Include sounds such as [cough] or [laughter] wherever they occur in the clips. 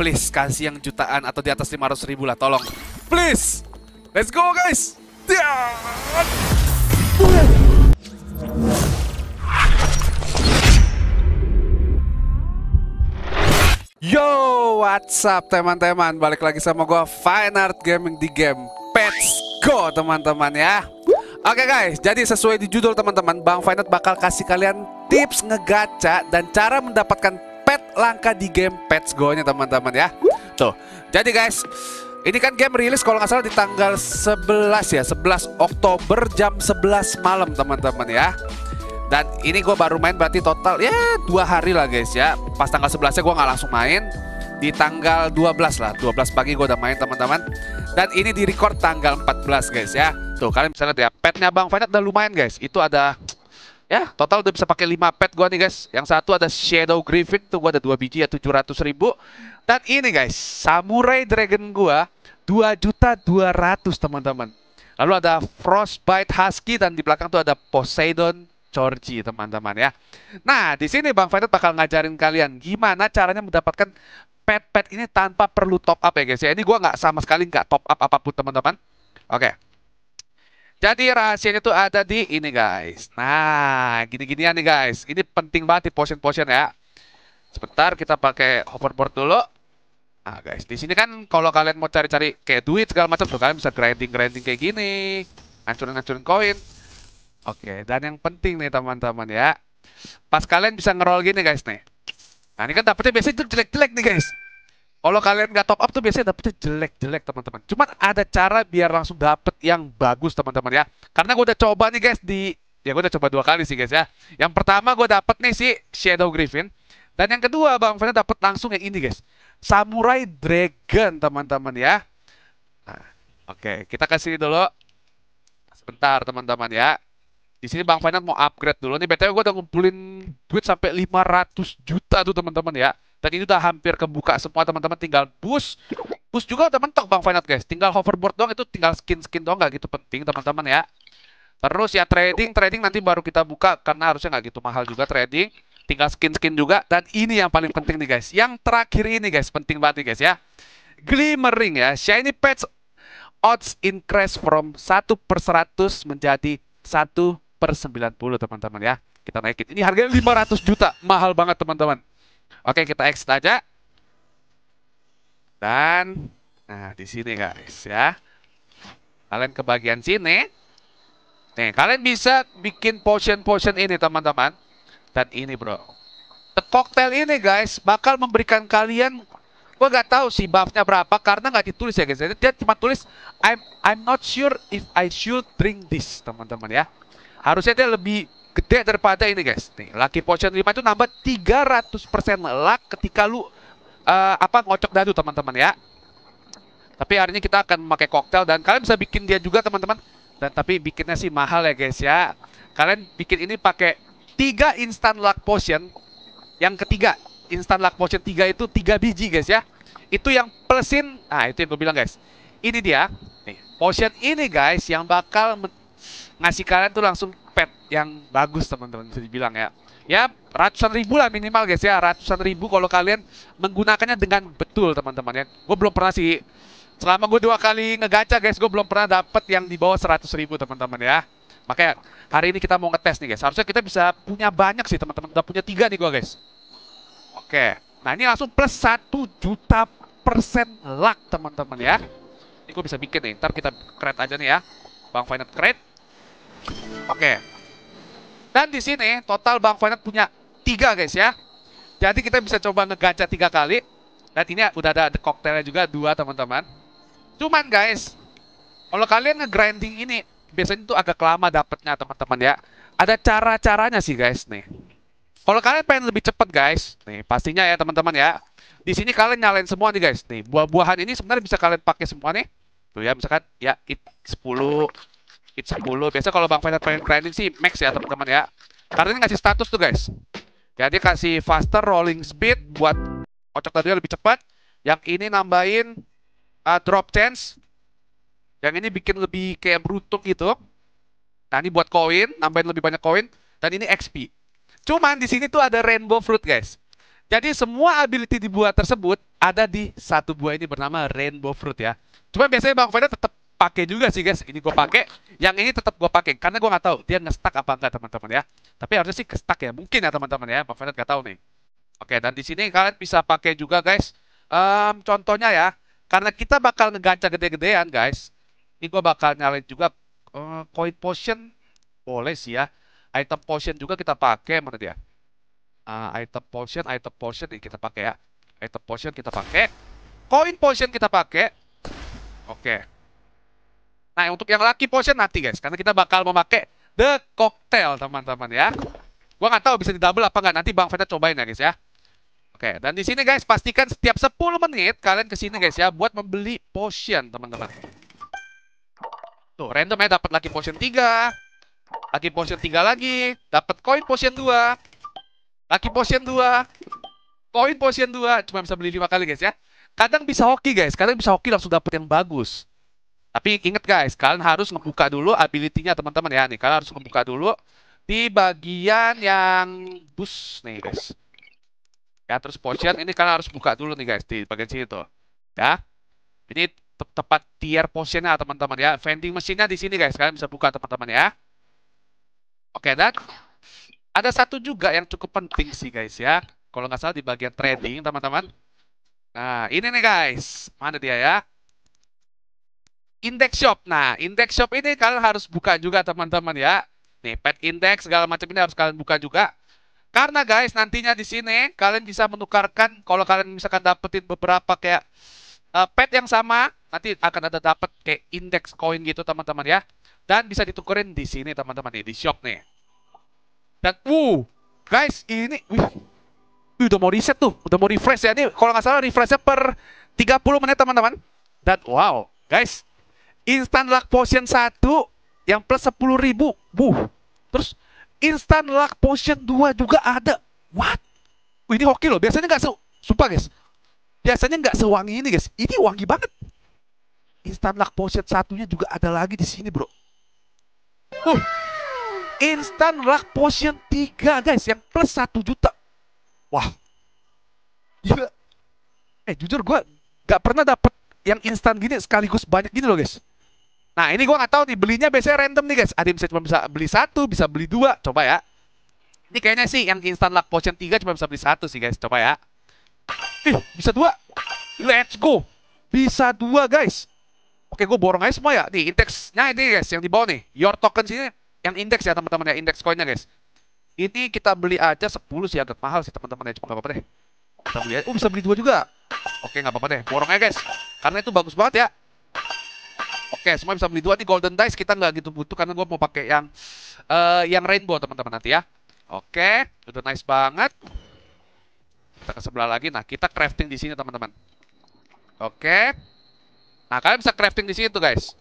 please kasih yang jutaan atau di atas 500 ribu lah, tolong. Please! Let's go, guys! Yo, what's up teman-teman? Balik lagi sama gue, Fine Art Gaming di game Pets Go, teman-teman ya. Oke okay, guys, jadi sesuai di judul teman-teman, Bang Art bakal kasih kalian tips ngegacha dan cara mendapatkan Pet langka di game Pet's Go nya teman-teman ya. Tuh. Jadi guys, ini kan game rilis kalau nggak salah di tanggal 11 ya, 11 Oktober jam 11 malam teman-teman ya. Dan ini gue baru main berarti total ya dua hari lah guys ya. Pas tanggal 11-nya gue nggak langsung main. Di tanggal 12 lah, 12 pagi gue udah main teman-teman. Dan ini di record tanggal 14 guys ya. Tuh kalian bisa lihat ya, petnya Bang banyak udah lumayan guys. Itu ada Ya, total udah bisa pakai 5 pet gua nih guys. Yang satu ada Shadow Griffin tuh gua ada 2 biji ya 700 ribu. Dan ini guys, Samurai Dragon gua 2 juta 200 teman-teman. Lalu ada Frostbite Husky dan di belakang tuh ada Poseidon Georgie teman-teman ya. Nah, di sini Bang Fadid bakal ngajarin kalian gimana caranya mendapatkan pet-pet ini tanpa perlu top up ya guys ya. Ini gua nggak sama sekali nggak top up apapun teman-teman. Oke. Okay. Jadi rahasianya tuh ada di ini guys. Nah, gini-ginian nih guys. Ini penting banget di potion-potion ya. Sebentar kita pakai hoverboard dulu. Ah guys, di sini kan kalau kalian mau cari-cari kayak duit segala macam tuh kalian bisa grinding-grinding kayak gini. Hancurin-hancurin koin. Oke, dan yang penting nih teman-teman ya. Pas kalian bisa ngeroll gini guys nih. Nah, ini kan dapetnya biasanya jelek-jelek nih guys. Kalau kalian nggak top up tuh biasanya dapetnya jelek-jelek teman-teman. Cuman ada cara biar langsung dapet yang bagus teman-teman ya. Karena gue udah coba nih guys di ya gue udah coba dua kali sih guys ya. Yang pertama gue dapet nih si Shadow Griffin dan yang kedua Bang Fena dapet langsung yang ini guys. Samurai Dragon teman-teman ya. Nah, Oke, okay. kita kasih dulu sebentar teman-teman ya. Di sini Bang Fena mau upgrade dulu nih. BTW gue udah ngumpulin duit sampai 500 juta tuh teman-teman ya. Dan itu udah hampir kebuka semua teman-teman tinggal bus bus juga udah mentok Bang Finite guys. Tinggal hoverboard doang itu tinggal skin-skin doang nggak gitu penting teman-teman ya. Terus ya trading, trading nanti baru kita buka karena harusnya nggak gitu mahal juga trading. Tinggal skin-skin juga dan ini yang paling penting nih guys. Yang terakhir ini guys penting banget nih guys ya. Glimmering ya, shiny patch odds increase from satu per seratus menjadi satu per sembilan puluh teman-teman ya. Kita naikin. Ini harganya lima ratus juta, mahal banget teman-teman. Oke, kita exit aja. Dan nah di sini guys ya. Kalian ke bagian sini. Nih, kalian bisa bikin potion-potion ini teman-teman. Dan ini bro. The cocktail ini guys bakal memberikan kalian gua nggak tahu sih buff-nya berapa karena nggak ditulis ya guys. Dia cuma tulis I'm I'm not sure if I should drink this teman-teman ya. Harusnya dia lebih gede daripada ini guys. Nih, Lucky Potion 5 itu nambah 300% luck ketika lu uh, apa ngocok dadu teman-teman ya. Tapi hari ini kita akan memakai koktail dan kalian bisa bikin dia juga teman-teman. Dan tapi bikinnya sih mahal ya guys ya. Kalian bikin ini pakai 3 instant luck potion. Yang ketiga, instant luck potion tiga itu tiga biji guys ya. Itu yang plusin, nah itu yang gue bilang guys. Ini dia, nih, potion ini guys yang bakal ngasih kalian tuh langsung pet yang bagus teman-teman bisa dibilang ya. Ya ratusan ribu lah minimal guys ya ratusan ribu kalau kalian menggunakannya dengan betul teman-teman ya. Gue belum pernah sih selama gue dua kali ngegaca guys gue belum pernah dapet yang di bawah seratus ribu teman-teman ya. Makanya hari ini kita mau ngetes nih guys. Harusnya kita bisa punya banyak sih teman-teman. Udah punya tiga nih gue guys. Oke. Nah ini langsung plus satu juta persen luck teman-teman ya. Ini gue bisa bikin nih. Ntar kita create aja nih ya. Bang Finance create. Oke. Dan di sini total Bang Fanat punya tiga guys ya. Jadi kita bisa coba ngegacha tiga kali. Dan ini udah ada koktelnya juga dua teman-teman. Cuman guys, kalau kalian ngegrinding ini biasanya itu agak lama dapetnya teman-teman ya. Ada cara-caranya sih guys nih. Kalau kalian pengen lebih cepet guys, nih pastinya ya teman-teman ya. Di sini kalian nyalain semua nih guys. Nih buah-buahan ini sebenarnya bisa kalian pakai semua nih. Tuh ya misalkan ya 10 hit 10. Biasa kalau Bang Fighter pengen grinding sih max ya teman-teman ya. Karena ini ngasih status tuh guys. Ya kasih faster rolling speed buat kocok tadi lebih cepat. Yang ini nambahin uh, drop chance. Yang ini bikin lebih kayak beruntung gitu. Nah ini buat koin, nambahin lebih banyak koin. Dan ini XP. Cuman di sini tuh ada rainbow fruit guys. Jadi semua ability dibuat tersebut ada di satu buah ini bernama rainbow fruit ya. Cuma biasanya Bang Fighter tetap pakai juga sih guys. Ini gue pakai. Yang ini tetap gue pakai karena gue nggak tahu dia ngestak apa enggak teman-teman ya. Tapi harusnya sih kestak ya. Mungkin ya teman-teman ya. Pak Fernand nggak tahu nih. Oke, dan di sini kalian bisa pakai juga guys. Um, contohnya ya, karena kita bakal ngegaca gede-gedean guys. Ini gue bakal nyalain juga uh, coin potion. Boleh sih ya. Item potion juga kita pakai mana dia? Uh, item potion, item potion ini kita pakai ya. Item potion kita pakai. Coin potion kita pakai. Oke. Okay. Nah, untuk yang laki potion nanti guys, karena kita bakal memakai the cocktail teman-teman ya. Gua nggak tahu bisa di double apa nggak, nanti Bang Veta cobain ya guys ya. Oke, dan di sini guys pastikan setiap 10 menit kalian ke sini guys ya buat membeli potion teman-teman. Tuh, random ya dapat lagi potion 3. Lagi potion 3 lagi, dapat coin potion 2. Lagi potion 2. Koin potion 2 cuma bisa beli 5 kali guys ya. Kadang bisa hoki guys, kadang bisa hoki langsung dapat yang bagus. Tapi inget guys, kalian harus ngebuka dulu ability-nya teman-teman ya. Nih, kalian harus ngebuka dulu di bagian yang bus nih guys. Ya, terus potion ini kalian harus buka dulu nih guys di bagian sini tuh. Ya. Ini te tepat tier potion potionnya teman-teman ya. Vending mesinnya di sini guys, kalian bisa buka teman-teman ya. Oke, dan ada satu juga yang cukup penting sih guys ya. Kalau nggak salah di bagian trading teman-teman. Nah, ini nih guys. Mana dia ya? Index shop. Nah, index shop ini kalian harus buka juga teman-teman ya. Nih, pet index segala macam ini harus kalian buka juga. Karena guys, nantinya di sini kalian bisa menukarkan kalau kalian misalkan dapetin beberapa kayak uh, pet yang sama, nanti akan ada dapat kayak index coin gitu teman-teman ya. Dan bisa ditukerin di sini teman-teman nih, di shop nih. Dan uh, guys, ini wih, wih, udah mau reset tuh, udah mau refresh ya. Ini kalau nggak salah refreshnya per 30 menit teman-teman. Dan wow, guys, instant luck potion 1 yang plus 10 ribu. Buh. Terus instant luck potion 2 juga ada. What? Ini hoki loh. Biasanya gak se... Sumpah guys. Biasanya gak sewangi ini guys. Ini wangi banget. Instant luck potion satunya juga ada lagi di sini bro. Huh. Instant luck potion 3 guys. Yang plus 1 juta. Wah. Gila. Eh jujur gue gak pernah dapet yang instan gini sekaligus banyak gini loh guys. Nah ini gue nggak tahu nih belinya biasanya random nih guys. Ada yang bisa cuma bisa beli satu, bisa beli dua. Coba ya. Ini kayaknya sih yang instant luck potion 3 cuma bisa beli satu sih guys. Coba ya. Ih, bisa dua. Let's go. Bisa dua guys. Oke, gue borong aja semua ya. Nih, indeksnya ini guys, yang di bawah nih. Your token sini, yang indeks ya teman-teman ya, indeks koinnya guys. Ini kita beli aja 10 sih, agak mahal sih teman-teman ya. Cuma apa-apa deh. Kita beli aja. Oh, bisa beli dua juga. Oke, nggak apa-apa deh. Borong aja guys. Karena itu bagus banget ya. Oke, semua bisa beli dua nih Golden Dice kita nggak gitu butuh karena gue mau pakai yang uh, yang rainbow teman-teman nanti ya. Oke, udah nice banget. Kita ke sebelah lagi. Nah, kita crafting di sini teman-teman. Oke. Nah, kalian bisa crafting di sini tuh guys.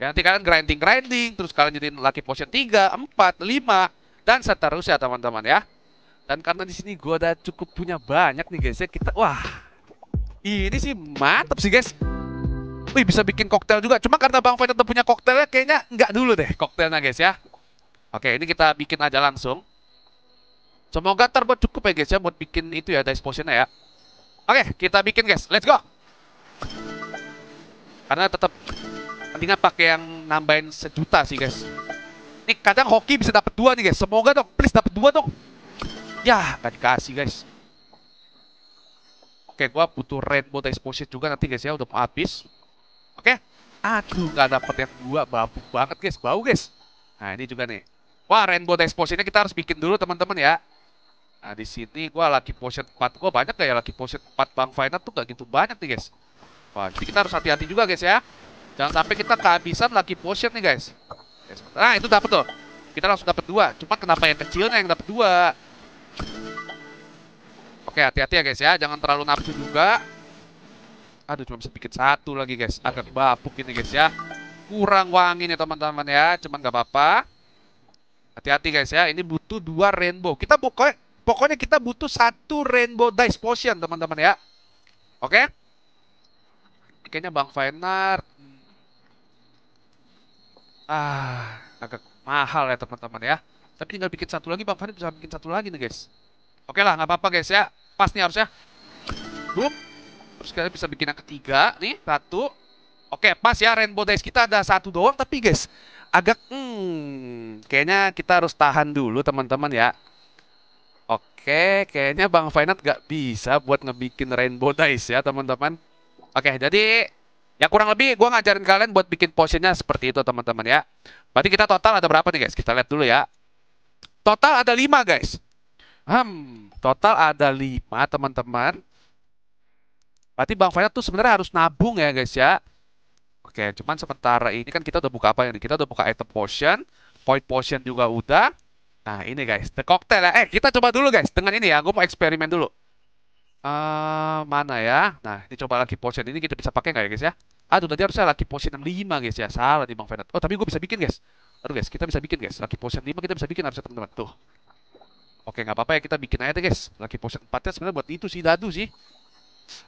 Ya, nanti kalian grinding-grinding, terus kalian jadiin lucky potion 3, 4, 5, dan seterusnya teman-teman ya. Dan karena di sini gue udah cukup punya banyak nih guys ya, kita, wah, ini sih mantap sih guys wih bisa bikin koktail juga. Cuma karena Bang Fai tetap punya koktailnya kayaknya nggak dulu deh koktailnya guys ya. Oke, ini kita bikin aja langsung. Semoga terbuat cukup ya guys ya buat bikin itu ya dice potionnya ya. Oke, kita bikin guys. Let's go. Karena tetap mendingan pakai yang nambahin sejuta sih guys. Ini kadang hoki bisa dapet dua nih guys. Semoga dong, please dapet dua dong. Ya, gak dikasih guys. Oke, gua butuh rainbow dice potion juga nanti guys ya udah mau habis. Oke? Aduh, nggak dapet yang dua. bau banget, guys. Bau, guys. Nah, ini juga nih. Wah, rainbow dash ini kita harus bikin dulu, teman-teman ya. Nah, di sini gue lagi potion 4. Gue banyak gak ya lagi potion 4 Bang Final tuh gak gitu banyak nih, guys. Wah, jadi kita harus hati-hati juga, guys ya. Jangan sampai kita kehabisan lagi potion nih, guys. Nah, itu dapet tuh. Kita langsung dapet dua. Cuma kenapa yang kecilnya yang dapet dua? Oke, hati-hati ya, guys ya. Jangan terlalu nafsu juga. Aduh, cuma bisa bikin satu lagi, guys. Iya, agak iya. bapuk ini, guys, ya. Kurang wangi nih, teman-teman, ya. Cuman nggak apa-apa. Hati-hati, guys, ya. Ini butuh dua rainbow. Kita pokoknya, pokoknya kita butuh satu rainbow dice potion, teman-teman, ya. Oke? Okay? Kayaknya Bang Fainar... Ah, agak mahal ya, teman-teman, ya. Tapi tinggal bikin satu lagi, Bang fainar bisa bikin satu lagi nih, guys. Oke okay lah, nggak apa-apa, guys, ya. Pas nih harusnya. Boom. Terus kita bisa bikin yang ketiga nih, satu. Oke, pas ya rainbow dice kita ada satu doang tapi guys, agak hmm, kayaknya kita harus tahan dulu teman-teman ya. Oke, kayaknya Bang Fainat gak bisa buat ngebikin rainbow dice ya teman-teman. Oke, jadi ya kurang lebih gue ngajarin kalian buat bikin potionnya seperti itu teman-teman ya. Berarti kita total ada berapa nih guys? Kita lihat dulu ya. Total ada lima guys. Hmm, total ada lima teman-teman. Berarti Bang Faisal tuh sebenarnya harus nabung ya guys ya. Oke, cuman sementara ini kan kita udah buka apa ini? Kita udah buka item potion, point potion juga udah. Nah ini guys, the cocktail ya. Eh kita coba dulu guys dengan ini ya. Gue mau eksperimen dulu. Uh, mana ya? Nah ini coba lagi potion ini kita gitu bisa pakai nggak ya guys ya? Aduh tadi harusnya lagi potion yang lima guys ya. Salah nih Bang Fenat. Oh tapi gue bisa bikin guys. Aduh guys, kita bisa bikin guys. lagi potion lima kita bisa bikin harusnya teman-teman. Tuh. Oke nggak apa-apa ya kita bikin aja deh guys. lagi potion empatnya nya sebenarnya buat itu sih dadu sih.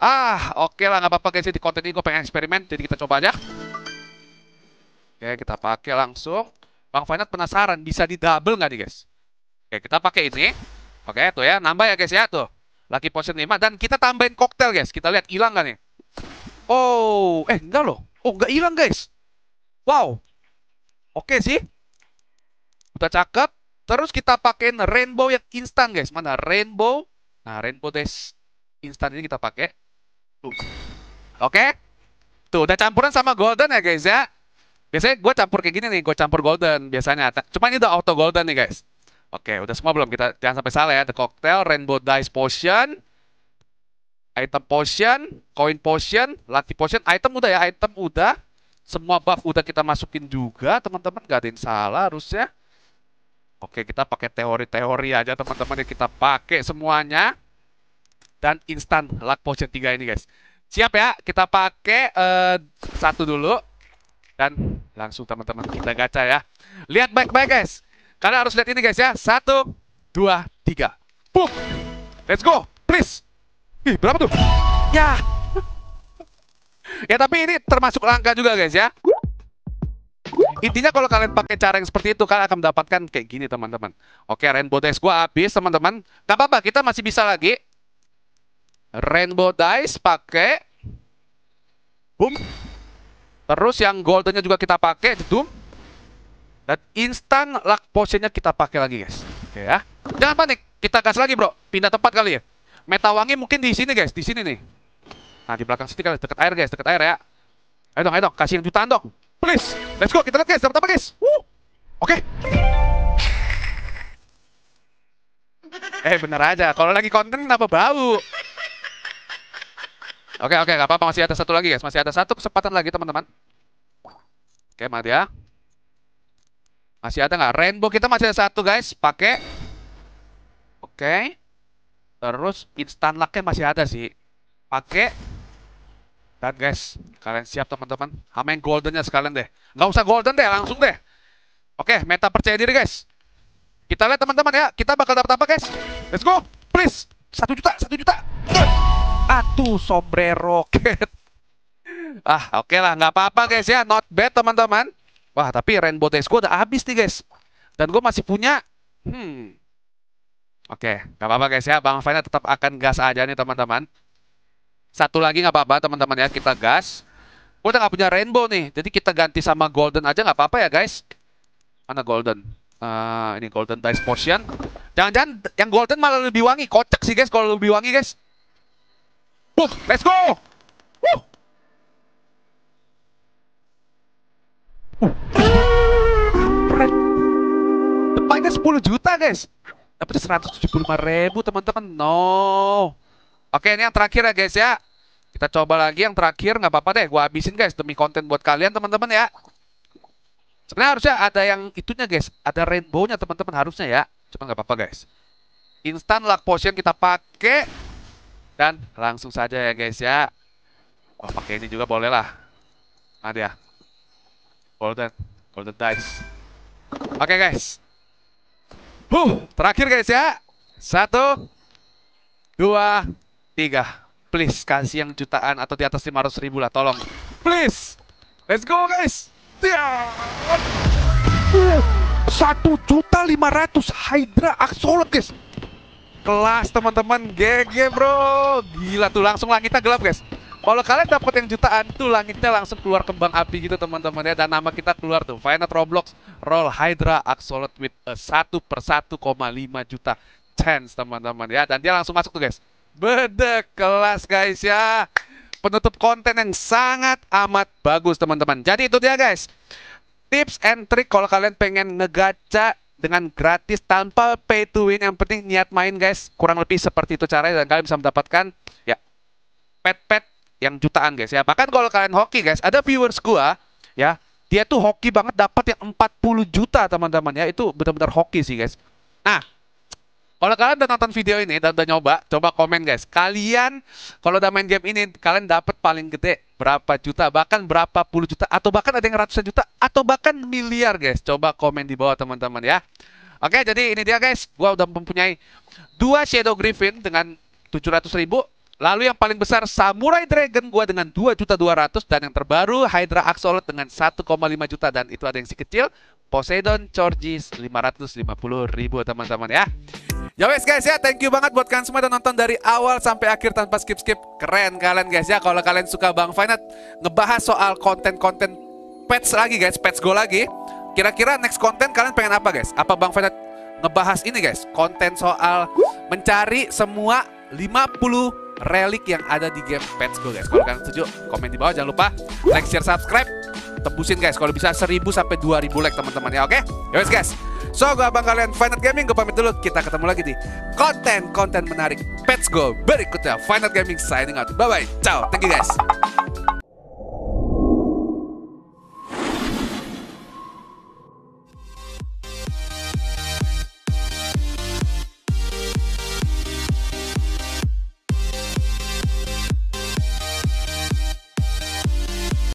Ah, oke okay lah, nggak apa-apa guys. Di konten ini gue pengen eksperimen, jadi kita coba aja. Oke, okay, kita pakai langsung. Bang Finat penasaran, bisa di double nggak nih guys? Oke, okay, kita pakai ini. Oke, okay, tuh ya, nambah ya guys ya, tuh. Lucky potion 5, dan kita tambahin koktel guys. Kita lihat, hilang nggak nih? Oh, eh, nggak loh. Oh, nggak hilang guys. Wow. Oke okay, sih. Udah cakep. Terus kita pakein rainbow yang instan guys. Mana rainbow? Nah, rainbow des instan ini kita pakai. Tuh. Oke? Tuh, udah campuran sama golden ya guys ya. Biasanya gue campur kayak gini nih, gue campur golden biasanya. Cuma ini udah auto golden nih guys. Oke, udah semua belum? Kita jangan sampai salah ya. The cocktail, rainbow dice potion, item potion, coin potion, lucky potion, item udah ya, item udah. Semua buff udah kita masukin juga, teman-teman. Gak ada yang salah harusnya. Oke, kita pakai teori-teori aja teman-teman kita pakai semuanya dan instan luck potion 3 ini guys. Siap ya, kita pakai uh, satu dulu dan langsung teman-teman kita gacha ya. Lihat baik-baik guys. Karena harus lihat ini guys ya. Satu, dua, tiga. Boom. Let's go, please. Ih, berapa tuh? Ya. ya tapi ini termasuk langka juga guys ya. Intinya kalau kalian pakai cara yang seperti itu, kalian akan mendapatkan kayak gini teman-teman. Oke, rainbow dice gua habis teman-teman. nggak apa-apa, kita masih bisa lagi rainbow dice pakai boom terus yang goldennya juga kita pakai jedum dan instan luck potionnya kita pakai lagi guys oke ya jangan panik kita gas lagi bro pindah tempat kali ya meta wangi mungkin di sini guys di sini nih nah di belakang sini kali dekat air guys dekat air ya ayo dong ayo dong kasih yang jutaan dong please let's go kita lihat guys dapat apa guys Woo. oke okay. eh bener aja kalau lagi konten kenapa bau Oke, oke, gak apa-apa. Masih ada satu lagi, guys. Masih ada satu kesempatan lagi, teman-teman. Oke, mati ya. Masih ada nggak? Rainbow kita masih ada satu, guys. Pakai. Oke. Terus, Instan luck masih ada sih. Pakai. Dan, guys, kalian siap, teman-teman? Hamain nya sekalian deh. Nggak usah golden deh, langsung deh. Oke, meta percaya diri, guys. Kita lihat, teman-teman ya. Kita bakal dapat apa, guys? Let's go. Please. Satu juta, satu juta. Aduh, sombrero roket. [laughs] ah, oke okay lah, nggak apa-apa guys ya, not bad teman-teman. Wah, tapi rainbow dash gue udah habis nih guys. Dan gue masih punya, hmm. Oke, okay, nggak apa-apa guys ya, Bang Fana tetap akan gas aja nih teman-teman. Satu lagi nggak apa-apa teman-teman ya, kita gas. Gue udah nggak punya rainbow nih, jadi kita ganti sama golden aja nggak apa-apa ya guys. Mana golden? Uh, ini golden dice portion. Jangan-jangan yang golden malah lebih wangi. Kocak sih guys kalau lebih wangi guys let's go! Uh. Tepatnya 10 juta, guys. Dapatnya 175 ribu, teman-teman. No. Oke, ini yang terakhir ya, guys, ya. Kita coba lagi yang terakhir. Nggak apa-apa deh, gue habisin, guys. Demi konten buat kalian, teman-teman, ya. Sebenarnya harusnya ada yang itunya, guys. Ada rainbow-nya, teman-teman. Harusnya, ya. Cuma nggak apa-apa, guys. Instant luck potion kita pakai. Dan langsung saja ya guys ya. oh, pakai ini juga boleh lah. Ada ya. Golden, golden dice. Oke okay, guys. Huh, terakhir guys ya. Satu, dua, tiga. Please kasih yang jutaan atau di atas lima ratus ribu lah, tolong. Please. Let's go guys. Iya. Satu juta lima ratus Hydra Axolotl guys. Kelas teman-teman, GG bro. Gila tuh langsung langitnya gelap guys. Kalau kalian dapat yang jutaan tuh langitnya langsung keluar kembang api gitu teman-teman ya dan nama kita keluar tuh Final Roblox Roll Hydra Axolot with eh, satu per 1,5 juta chance teman-teman ya dan dia langsung masuk tuh guys. beda kelas guys ya. Penutup konten yang sangat amat bagus teman-teman. Jadi itu dia guys tips and trick kalau kalian pengen ngegaca dengan gratis tanpa pay to win. Yang penting niat main guys. Kurang lebih seperti itu caranya dan kalian bisa mendapatkan ya pet-pet yang jutaan guys ya. Bahkan kalau kalian hoki guys, ada viewers gua ya, dia tuh hoki banget dapat yang 40 juta teman-teman ya. Itu benar-benar hoki sih guys. Nah, kalau kalian udah nonton video ini dan udah nyoba, coba komen guys. Kalian kalau udah main game ini, kalian dapat paling gede berapa juta, bahkan berapa puluh juta, atau bahkan ada yang ratusan juta, atau bahkan miliar guys. Coba komen di bawah teman-teman ya. Oke, jadi ini dia guys. Gua udah mempunyai dua Shadow Griffin dengan 700 ribu. Lalu yang paling besar Samurai Dragon gua dengan juta 2.200 dan yang terbaru Hydra Axolot dengan 1,5 juta dan itu ada yang si kecil Poseidon lima 550 ribu teman-teman ya. Ya wes guys ya, thank you banget buat kalian semua yang nonton dari awal sampai akhir tanpa skip-skip. Keren kalian guys ya, kalau kalian suka Bang Fainat ngebahas soal konten-konten pets lagi guys, pets go lagi. Kira-kira next konten kalian pengen apa guys? Apa Bang Fainat ngebahas ini guys? Konten soal mencari semua 50 relik yang ada di game Pets Go guys. Kalau kalian setuju, komen di bawah. Jangan lupa like, share, subscribe tebusin guys, kalau bisa 1000 sampai 2000 like teman-teman ya, oke? Okay? Ya, yes guys. So, gue abang kalian Final Gaming, gue pamit dulu. Kita ketemu lagi di konten-konten menarik Pets Go berikutnya. Final Gaming signing out. Bye-bye. Ciao. Thank you guys.